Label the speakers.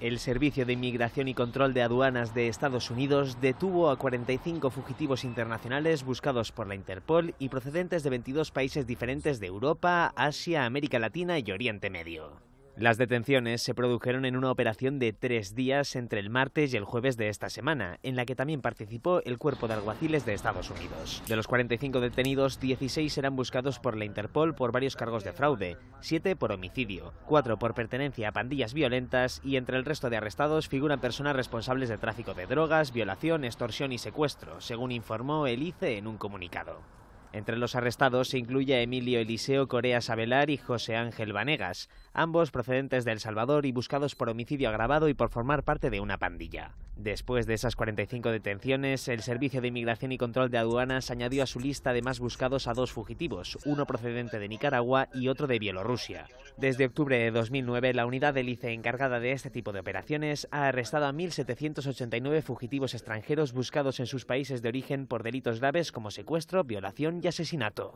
Speaker 1: El Servicio de Inmigración y Control de Aduanas de Estados Unidos detuvo a 45 fugitivos internacionales buscados por la Interpol y procedentes de 22 países diferentes de Europa, Asia, América Latina y Oriente Medio. Las detenciones se produjeron en una operación de tres días entre el martes y el jueves de esta semana, en la que también participó el cuerpo de alguaciles de Estados Unidos. De los 45 detenidos, 16 serán buscados por la Interpol por varios cargos de fraude, 7 por homicidio, 4 por pertenencia a pandillas violentas y entre el resto de arrestados figuran personas responsables de tráfico de drogas, violación, extorsión y secuestro, según informó el ICE en un comunicado. Entre los arrestados se incluye a Emilio Eliseo Corea Sabelar y José Ángel Vanegas, ambos procedentes de El Salvador y buscados por homicidio agravado y por formar parte de una pandilla. Después de esas 45 detenciones, el Servicio de Inmigración y Control de Aduanas añadió a su lista de más buscados a dos fugitivos, uno procedente de Nicaragua y otro de Bielorrusia. Desde octubre de 2009, la unidad del ICE encargada de este tipo de operaciones ha arrestado a 1.789 fugitivos extranjeros buscados en sus países de origen por delitos graves como secuestro, violación y asesinato.